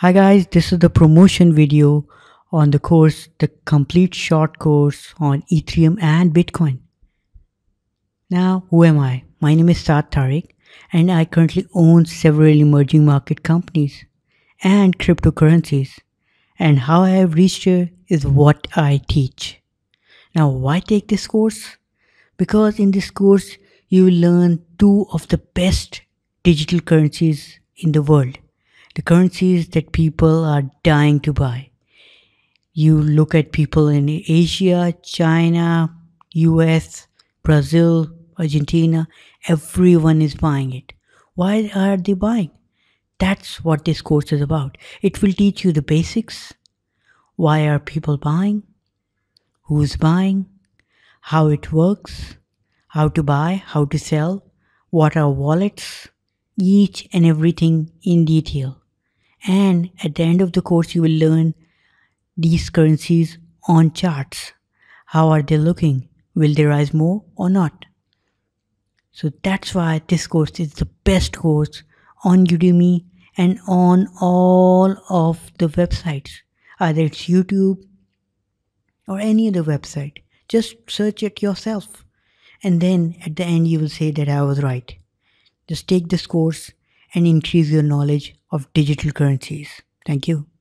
Hi guys, this is the promotion video on the course, the complete short course on Ethereum and Bitcoin. Now, who am I? My name is Saad Tariq and I currently own several emerging market companies and cryptocurrencies. And how I have reached here is what I teach. Now, why take this course? Because in this course, you will learn two of the best digital currencies in the world the currencies that people are dying to buy. You look at people in Asia, China, US, Brazil, Argentina, everyone is buying it. Why are they buying? That's what this course is about. It will teach you the basics. Why are people buying? Who's buying? How it works? How to buy? How to sell? What are wallets? Each and everything in detail and at the end of the course you will learn these currencies on charts how are they looking will they rise more or not so that's why this course is the best course on udemy and on all of the websites either it's youtube or any other website just search it yourself and then at the end you will say that i was right just take this course and increase your knowledge of digital currencies. Thank you.